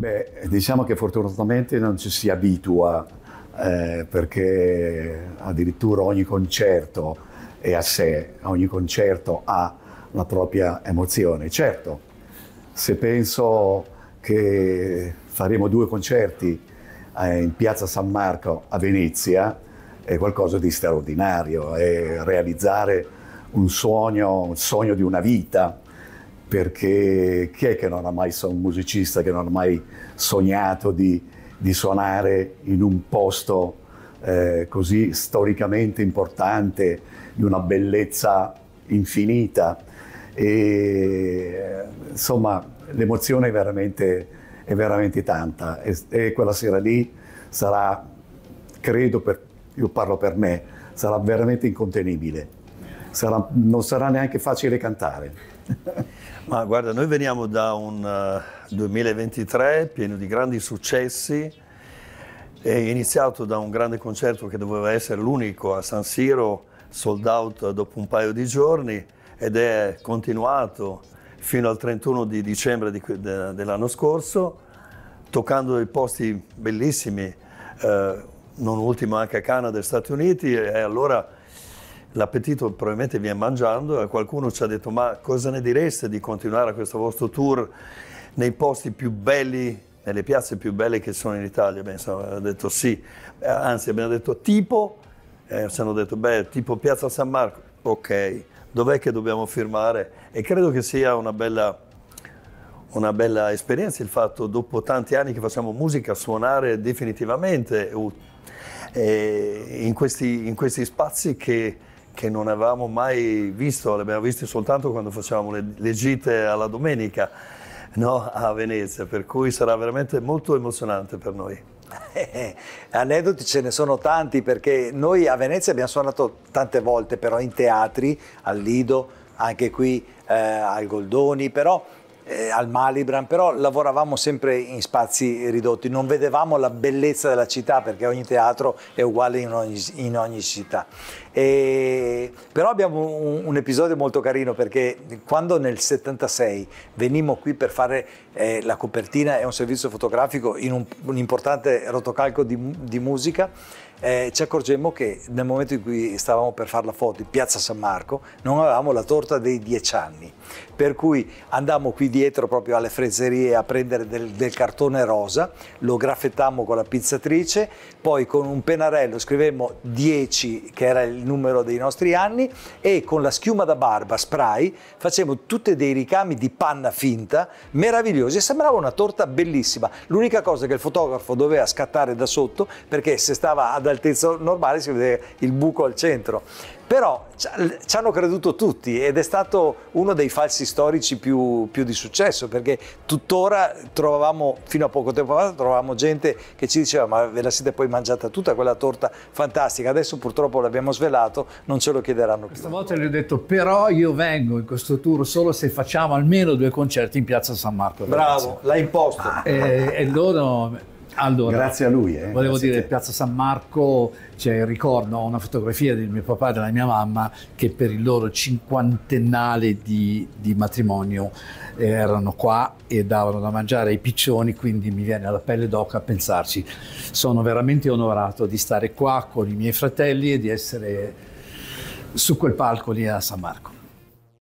Beh, diciamo che fortunatamente non ci si abitua eh, perché addirittura ogni concerto è a sé, ogni concerto ha la propria emozione. Certo, se penso che faremo due concerti eh, in Piazza San Marco a Venezia, è qualcosa di straordinario, è realizzare un sogno, un sogno di una vita, perché chi è che non ha mai, un musicista che non ha mai sognato di, di suonare in un posto eh, così storicamente importante, di una bellezza infinita. E, insomma, l'emozione è veramente, è veramente tanta e, e, quella sera lì sarà, credo, per, io parlo per me, sarà veramente incontenibile. Sarà, non sarà neanche facile cantare. Ma guarda, noi veniamo da un 2023 eh, pieno di grandi successi, è iniziato da un grande concerto che doveva essere l'unico a San Siro, sold out dopo un paio di giorni ed è continuato fino al 31 di dicembre di, de, dell'anno scorso, toccando dei posti bellissimi, eh, non ultimo anche a Canada e Stati Uniti, e allora l'appetito probabilmente viene mangiando e qualcuno ci ha detto ma cosa ne direste di continuare questo vostro tour nei posti più belli, nelle piazze più belle che sono in Italia? Beh, insomma, abbiamo detto sì, eh, anzi abbiamo detto tipo, eh, ci hanno detto beh, tipo Piazza San Marco, ok, dov'è che dobbiamo firmare? E credo che sia una bella, una bella esperienza il fatto dopo tanti anni che facciamo musica suonare definitivamente eh, in, questi, in questi spazi che che non avevamo mai visto, le abbiamo viste soltanto quando facevamo le, le gite alla domenica no? a Venezia, per cui sarà veramente molto emozionante per noi. aneddoti ce ne sono tanti perché noi a Venezia abbiamo suonato tante volte però in teatri, al Lido, anche qui eh, al Goldoni, però eh, al Malibran, però lavoravamo sempre in spazi ridotti, non vedevamo la bellezza della città perché ogni teatro è uguale in ogni, in ogni città. E, però abbiamo un, un, episodio molto carino perché quando nel 76 venimmo qui per fare eh, la copertina e un servizio fotografico in un, un importante rotocalco di, di musica, eh, ci accorgemmo che nel momento in cui stavamo per fare la foto in piazza San Marco non avevamo la torta dei dieci anni, per cui andammo qui dietro proprio alle frezzerie a prendere del, del cartone rosa, lo graffettammo con la pizzatrice, poi con un pennarello scrivemmo 10 che era il numero dei nostri anni e con la schiuma da barba spray facevamo tutti dei ricami di panna finta meravigliosi e sembrava una torta bellissima. L'unica cosa che il fotografo doveva scattare da sotto perché se stava ad dal normale si vede il buco al centro. Però ci hanno creduto tutti ed è stato uno dei falsi storici più, più, di successo perché tuttora trovavamo, fino a poco tempo fa, trovavamo gente che ci diceva ma ve la siete poi mangiata tutta quella torta fantastica, adesso purtroppo l'abbiamo svelato, non ce lo chiederanno più. Questa volta gli ho detto però io vengo in questo tour solo se facciamo almeno due concerti in piazza San Marco. Bravo, l'hai imposto. E, eh, e loro allora, grazie a lui. Eh, volevo dire, che Piazza San Marco c'è il ricordo, una fotografia del mio papà e della mia mamma che per il loro cinquantennale di, di matrimonio eh, erano qua e davano da mangiare ai piccioni, quindi mi viene alla pelle d'oca a pensarci. Sono veramente onorato di stare qua con i miei fratelli e di essere su quel palco lì a San Marco.